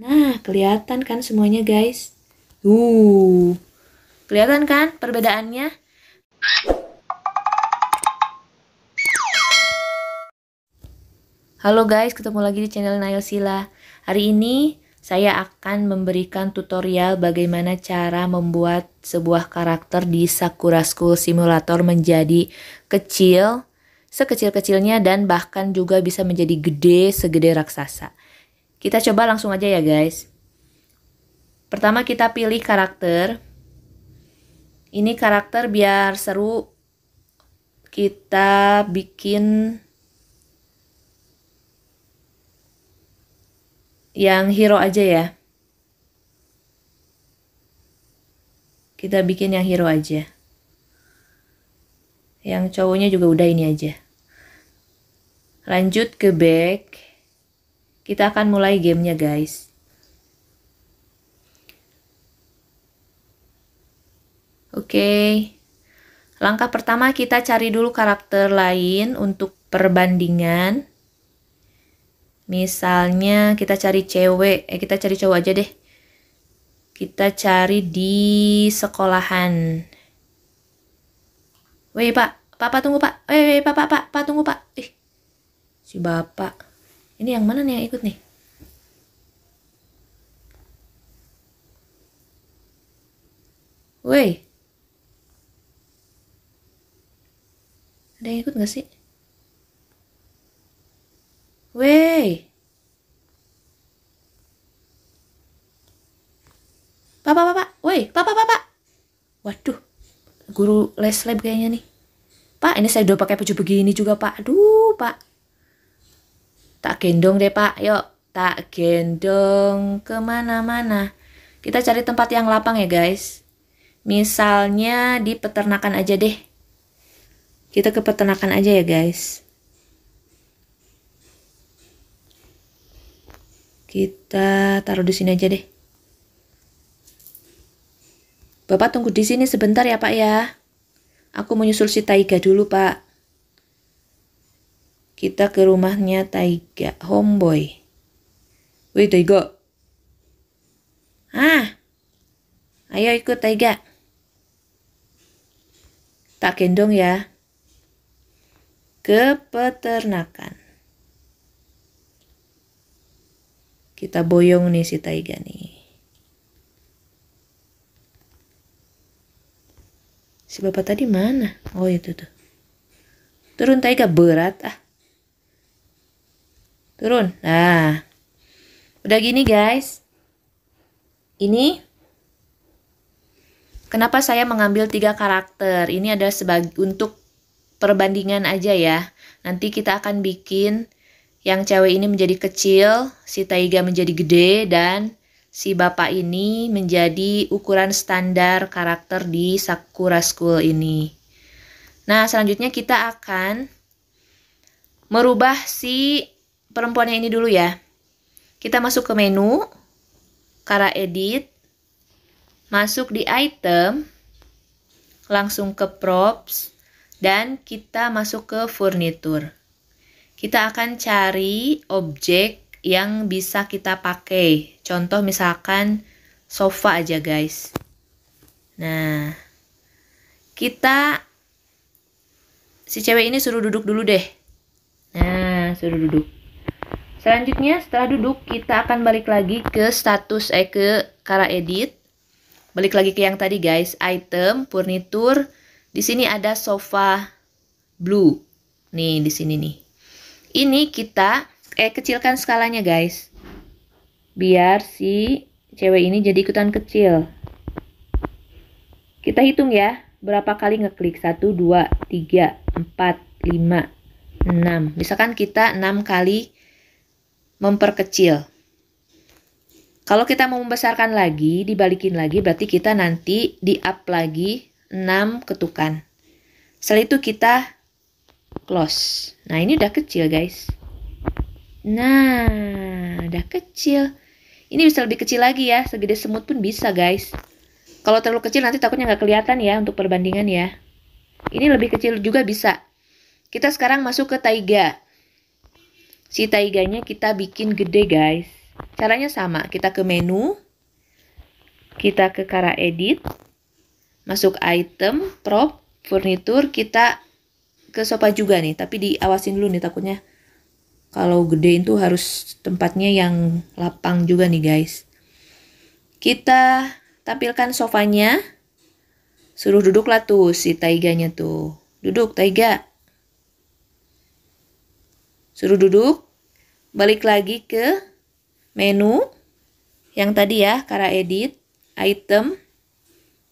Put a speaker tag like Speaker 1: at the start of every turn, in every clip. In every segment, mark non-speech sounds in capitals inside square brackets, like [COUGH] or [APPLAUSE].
Speaker 1: Nah, kelihatan kan semuanya guys? Tuh, kelihatan kan perbedaannya? Halo guys, ketemu lagi di channel Nail Sila. Hari ini saya akan memberikan tutorial bagaimana cara membuat sebuah karakter di Sakura School Simulator menjadi kecil, sekecil-kecilnya dan bahkan juga bisa menjadi gede segede raksasa. Kita coba langsung aja ya guys. Pertama kita pilih karakter. Ini karakter biar seru. Kita bikin yang hero aja ya. Kita bikin yang hero aja. Yang cowoknya juga udah ini aja. Lanjut ke back. Kita akan mulai gamenya guys. Oke. Langkah pertama kita cari dulu karakter lain untuk perbandingan. Misalnya kita cari cewek, eh kita cari cowok aja deh. Kita cari di sekolahan. Woi, Pak. Papa tunggu, Pak. Woi, eh, eh, Pak, Pak, Pak, Pak tunggu, Pak. Ih. Si Bapak ini yang mana nih yang ikut nih Woi, ada yang ikut gak sih? Woi, papa papa, woi papa papa, waduh, guru les lab kayaknya nih. Pak, ini saya udah pakai baju begini juga, Pak. Aduh, Pak. Tak gendong deh pak, yuk. Tak gendong kemana-mana. Kita cari tempat yang lapang ya guys. Misalnya di peternakan aja deh. Kita ke peternakan aja ya guys. Kita taruh di sini aja deh. Bapak tunggu di sini sebentar ya pak ya. Aku menyusul si Taiga dulu pak. Kita ke rumahnya Taiga, homeboy. Wih Taiga. Ah, ayo ikut Taiga. Tak gendong ya. Ke peternakan. Kita boyong nih si Taiga nih. Si bapak tadi mana? Oh itu tuh. Turun Taiga berat ah turun nah udah gini guys ini kenapa saya mengambil tiga karakter ini ada sebagai untuk perbandingan aja ya nanti kita akan bikin yang cewek ini menjadi kecil si Taiga menjadi gede dan si bapak ini menjadi ukuran standar karakter di Sakura School ini nah selanjutnya kita akan merubah si perempuannya ini dulu ya. Kita masuk ke menu, cara edit, masuk di item, langsung ke props, dan kita masuk ke furniture. Kita akan cari objek yang bisa kita pakai. Contoh misalkan sofa aja guys. Nah, kita si cewek ini suruh duduk dulu deh. Nah, suruh duduk. Selanjutnya setelah duduk kita akan balik lagi ke status eh ke cara edit. Balik lagi ke yang tadi guys, item, furnitur. Di sini ada sofa blue. Nih di sini nih. Ini kita eh kecilkan skalanya guys. Biar si cewek ini jadi ikutan kecil. Kita hitung ya, berapa kali ngeklik? 1 2 3 4 5 6. Misalkan kita 6 kali memperkecil. Kalau kita mau membesarkan lagi, dibalikin lagi, berarti kita nanti di-up lagi 6 ketukan. Setelah itu kita close. Nah, ini udah kecil, guys. Nah, udah kecil. Ini bisa lebih kecil lagi ya, segede semut pun bisa, guys. Kalau terlalu kecil nanti takutnya nggak kelihatan ya untuk perbandingan ya. Ini lebih kecil juga bisa. Kita sekarang masuk ke taiga si taiganya kita bikin gede guys. Caranya sama, kita ke menu, kita ke cara edit, masuk item, prop, furnitur, kita ke sofa juga nih, tapi diawasin dulu nih takutnya. Kalau gede itu harus tempatnya yang lapang juga nih guys. Kita tampilkan sofanya, suruh duduklah tuh si taiganya tuh. Duduk taiga suruh duduk, balik lagi ke menu yang tadi ya, cara edit, item.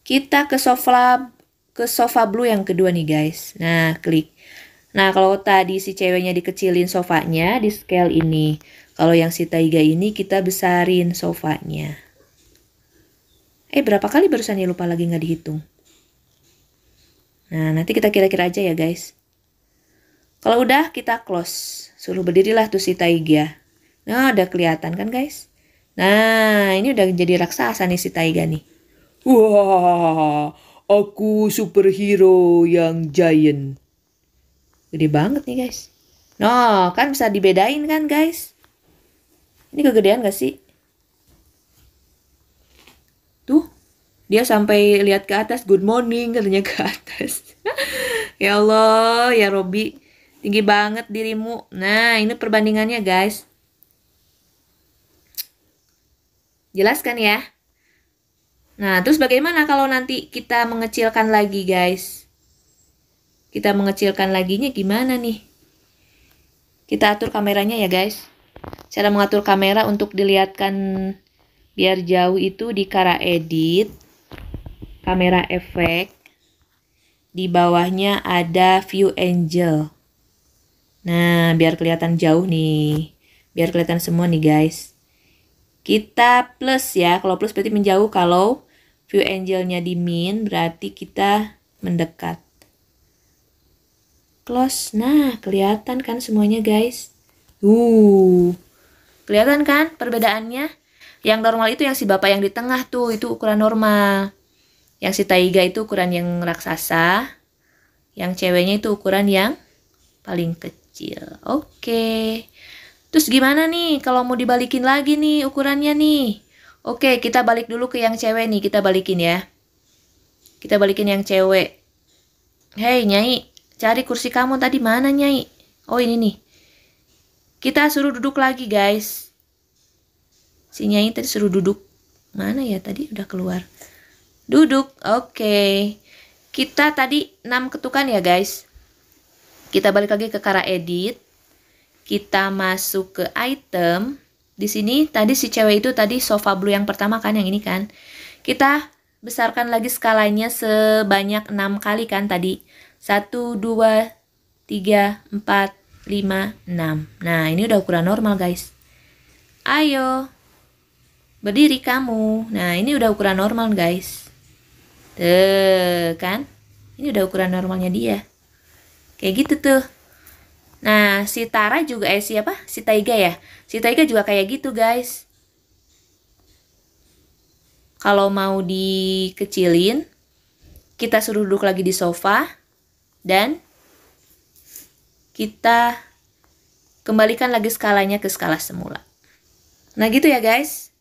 Speaker 1: Kita ke sofa ke sofa blue yang kedua nih guys. Nah, klik. Nah, kalau tadi si ceweknya dikecilin sofanya di scale ini. Kalau yang si Taiga ini kita besarin sofanya. Eh, berapa kali barusan ya lupa lagi nggak dihitung. Nah, nanti kita kira-kira aja ya guys. Kalau udah, kita close. Suruh berdirilah tuh si Taiga. Nah, udah kelihatan kan guys? Nah, ini udah jadi raksasa nih si Taiga nih. Wah, aku superhero yang giant. Gede banget nih guys. Nah, kan bisa dibedain kan guys? Ini kegedean gak sih? Tuh, dia sampai lihat ke atas, good morning katanya ke atas. [LAUGHS] ya Allah, ya Robi. Tinggi banget dirimu. Nah, ini perbandingannya, guys. Jelaskan ya? Nah, terus bagaimana kalau nanti kita mengecilkan lagi, guys? Kita mengecilkan laginya gimana nih? Kita atur kameranya ya, guys. Cara mengatur kamera untuk dilihatkan biar jauh itu di cara edit, kamera efek, di bawahnya ada view angel. Nah, biar kelihatan jauh nih. Biar kelihatan semua nih, guys. Kita plus ya. Kalau plus berarti menjauh. Kalau view angelnya di min, berarti kita mendekat. Close. Nah, kelihatan kan semuanya, guys. Uh. Kelihatan kan perbedaannya? Yang normal itu yang si bapak yang di tengah tuh, itu ukuran normal. Yang si taiga itu ukuran yang raksasa. Yang ceweknya itu ukuran yang paling kecil. Oke. Okay. Terus gimana nih kalau mau dibalikin lagi nih ukurannya nih? Oke, kita balik dulu ke yang cewek nih, kita balikin ya. Kita balikin yang cewek. Hei, Nyai, cari kursi kamu tadi mana, Nyai? Oh, ini nih. Kita suruh duduk lagi, guys. Si Nyai tadi suruh duduk. Mana ya tadi? Udah keluar. Duduk, oke. Okay. Kita tadi 6 ketukan ya, guys. Kita balik lagi ke cara edit. Kita masuk ke item. Di sini tadi si cewek itu tadi sofa blue yang pertama kan yang ini kan. Kita besarkan lagi skalanya sebanyak 6 kali kan tadi. satu dua tiga empat lima enam. Nah, ini udah ukuran normal, guys. Ayo. Berdiri kamu. Nah, ini udah ukuran normal, guys. Tuh, kan? Ini udah ukuran normalnya dia. Kayak gitu tuh. Nah, si Tara juga eh siapa? Si Taiga ya. Si Taiga juga kayak gitu, guys. Kalau mau dikecilin, kita suruh duduk lagi di sofa dan kita kembalikan lagi skalanya ke skala semula. Nah, gitu ya, guys.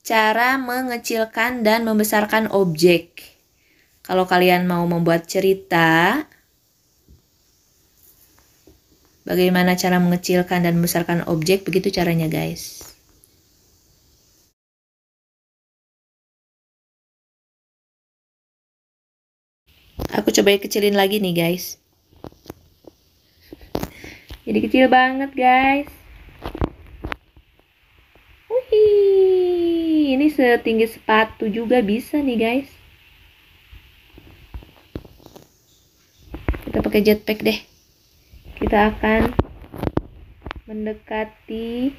Speaker 1: Cara mengecilkan dan membesarkan objek. Kalau kalian mau membuat cerita, Bagaimana cara mengecilkan dan membesarkan objek, begitu caranya guys. Aku coba kecilin lagi nih guys. Jadi kecil banget guys. Wih, ini setinggi sepatu juga bisa nih guys. Kita pakai jetpack deh kita akan mendekati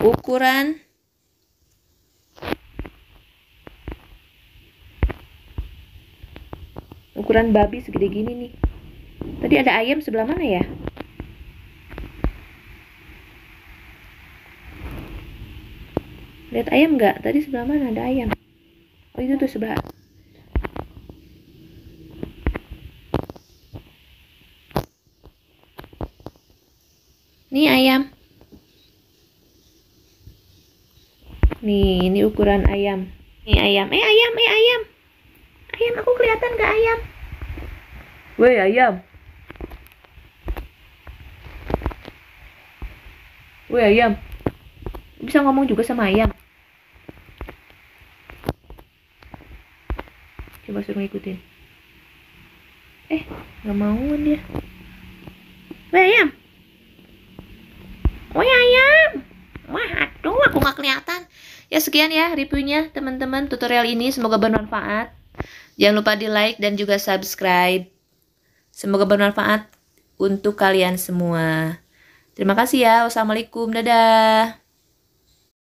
Speaker 1: ukuran ukuran babi segede gini nih tadi ada ayam sebelah mana ya lihat ayam nggak tadi sebelah mana ada ayam oh itu tuh sebelah Ini ayam. Nih, ini ukuran ayam. Ini ayam. Eh ayam, eh ayam. Ayam aku kelihatan nggak ayam? Woi ayam. Woi ayam. Bisa ngomong juga sama ayam. Coba suruh ngikutin. Eh, nggak mau dia. Woi ayam. nggak kelihatan ya sekian ya reviewnya teman-teman tutorial ini semoga bermanfaat jangan lupa di like dan juga subscribe semoga bermanfaat untuk kalian semua terima kasih ya wassalamualaikum dadah